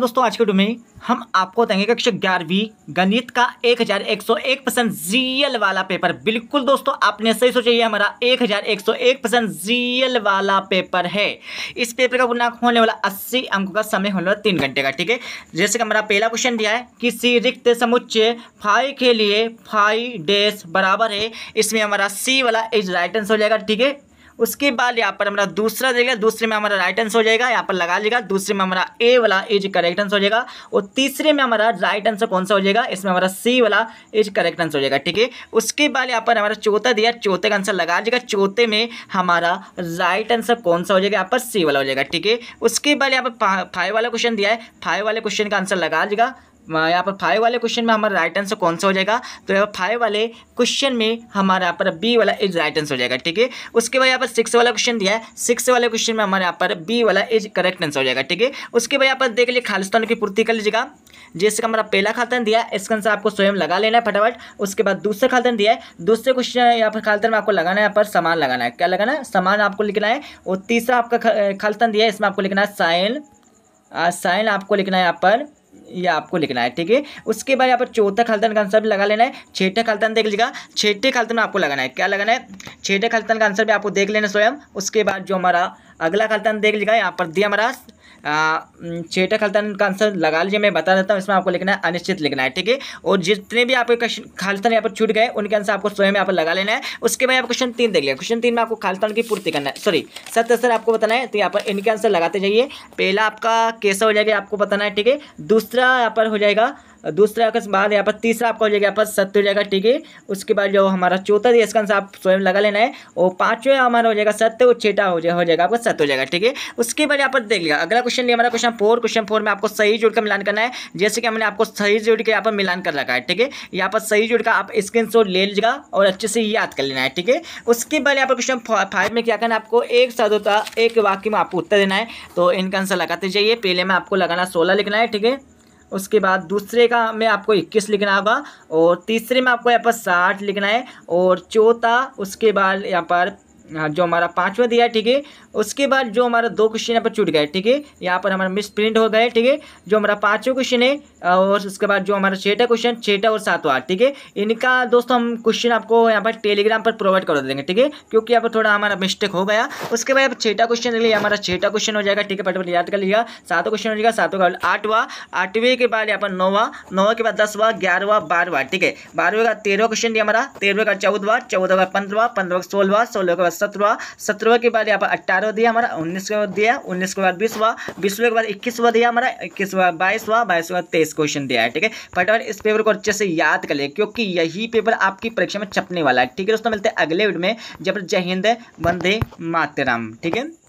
दोस्तों आज के वीडियो में हम आपको बताएंगे कक्षा ग्यारहवीं गणित का एक हजार एक सौ एक परसेंट जीएल वाला पेपर बिल्कुल दोस्तों आपने सही सोचा ये हमारा एक हजार एक सौ एक परसेंट जीएल वाला पेपर है इस पेपर का पूर्णांक होने वाला अस्सी अंकों का समय होने वाला तीन घंटे का ठीक है जैसे कि हमारा पहला क्वेश्चन दिया है किसी रिक्त समुच्चय फाइव के लिए फाइव डेस बराबर है इसमें हमारा सी वाला इज राइट आंसर हो जाएगा ठीक है उसके बाद यहाँ पर हमारा दूसरा देगा दूसरे में हमारा राइट आंसर हो जाएगा यहाँ पर लगा लीजिएगा दूसरे में हमारा ए वाला इज करेक्ट आंसर हो जाएगा और तीसरे में हमारा राइट आंसर कौन सा हो जाएगा इसमें हमारा सी वाला इज करेक्ट आंसर हो जाएगा ठीक है उसके बाद यहाँ पर हमारा चौथा दिया चौथे का आंसर लगा लेगा चौथे में हमारा राइट आंसर कौन सा हो जाएगा यहाँ पर सी वाला हो जाएगा ठीक है उसके बाद यहाँ पर फाइव वाला क्वेश्चन दिया है फाइव वाले क्वेश्चन का आंसर लगा लेगा यहाँ पर फाइव वाले क्वेश्चन में हमारा राइट आंसर कौन सा हो जाएगा तो यहाँ पर फाइव वाले क्वेश्चन में हमारा यहाँ पर बी वाला इज राइट आंसर हो जाएगा ठीक है उसके बाद यहाँ पर सिक्स वाला क्वेश्चन दिया है सिक्स वाले क्वेश्चन में हमारे यहाँ पर बी वाला इज करेक्ट आंसर हो जाएगा ठीक है उसके बाद यहाँ पर देख लीजिए खालिस्तान की पूर्ति कर लीजिएगा जैसे हमारा पहला खातन दिया है इसका आंसर आपको स्वयं लगा लेना है फटाफट उसके बाद दूसरा खातन दिया है दूसरे क्वेश्चन यहाँ पर खालतन में आपको लगाना है यहाँ पर सामान लगाना है क्या लगाना है सामान आपको लिखना है और तीसरा आपका खालतन दिया है इसमें आपको लिखना है साइन साइन आपको लिखना है यहाँ पर ये आपको लिखना है ठीक है उसके बाद यहाँ पर चौथा खलतन का आंसर भी लगा लेना है छठे खलतन देख लीजिएगा छठे खलतन आपको लगाना है क्या लगाना है छठे खलतन का आंसर भी आपको देख लेना स्वयं उसके बाद जो हमारा अगला खलतन देख लीजिएगा यहाँ पर दिया हमारा छेटा खालिस्तान का आंसर लगा लीजिए मैं बता देता हूँ इसमें आपको लिखना है अनिश्चित लिखना है ठीक है और जितने भी आपके खालिस्तान यहाँ पर छूट गए उनके आंसर आपको स्वयं यहाँ पर लगा लेना है उसके बाद आप क्वेश्चन तीन देख लिया क्वेश्चन तीन में आपको खालिस्तान की पूर्ति करना है सॉरी सत्य सर आपको बताना है तो यहाँ पर इनके आंसर लगाते जाइए पहला आपका कैसा हो जाएगा आपको बताना है ठीक है दूसरा यहाँ पर हो जाएगा दूसरा अगर बाद यहाँ पर तीसरा आपका हो जाएगा यहाँ पर सत्य हो जाएगा ठीक है उसके बाद जो हमारा चौथा दिए इसका आंसर आप स्वयं लगा लेना है और पाँचवें हमारा हो जाएगा सत्य और छठा हो जाएगा हो जाएगा आपका सत्य हो जाएगा ठीक है उसके बाद यहाँ पर देख लिया अगला क्वेश्चन लिया हमारा क्वेश्चन फोर क्वेश्चन फोर में आपको सही जोड़ का मिलान करना है जैसे कि हमने आपको सही जोड़ के यहाँ पर मिलान कर रखा है ठीक है यहाँ पर सही जोड़ का आप स्क्रीन ले लीजिएगा और अच्छे से याद कर लेना है ठीक है उसके बाद यहाँ पर क्वेश्चन फाइव में क्या करना है आपको एक साथ होता एक वाक्य में आपको उत्तर देना है तो इनका आंसर लगाते जाइए पहले में आपको लगाना सोलह लिखना है ठीक है उसके बाद दूसरे का मैं आपको इक्कीस लिखना होगा और तीसरे में आपको यहाँ पर साठ लिखना है और चौथा उसके बाद यहाँ पर हाँ, जो हमारा पाँचवा दिया है ठीक है उसके बाद जो हमारा दो क्वेश्चन यहाँ पर छूट गए ठीक है यहाँ पर हमारा मिस प्रिंट हो गया ठीक है जो हमारा पाँचवा क्वेश्चन है और उसके बाद जो हमारा छठा क्वेश्चन छठा और सातवा ठीक है इनका दोस्तों हम क्वेश्चन आपको यहाँ पर टेलीग्राम पर प्रोवाइड कर देंगे ठीक है क्योंकि यहाँ पर थोड़ा हमारा मिस्टेक हो गया उसके बाद छठा क्वेश्चन लिया हमारा छठा क्वेश्चन हो जाएगा ठीक है पटपट याद कर लिया सातवा क्वेश्चन हो जाएगा सातवा आठवा आठवें के बाद यहाँ पर नौवा नौवा के बाद दसवा ग्यारहवा बारहवा ठीक है बारहवें का तेरहवा क्वेश्चन दिया हमारा तेरहवें का चौदहवा चौदह का पंद्रह पंद्रह का सोलवा सोलह का सत्रह सत्रह के बाद यहाँ पर अट्ठारह दिया हमारा उन्नीस के बाद दिया उन्नीस के बाद बीसवा बीसवें के बाद इक्कीसवा दिया हमारा इक्कीसवा बाईसवा बाद तेईस क्वेश्चन दिया है ठीक है फटाफट इस पेपर को अच्छे से याद कर ले क्योंकि यही पेपर आपकी परीक्षा में छपने वाला है ठीक है दोस्तों मिलते हैं अगले वीडियो में जब जय हिंद वंदे मातराम ठीक है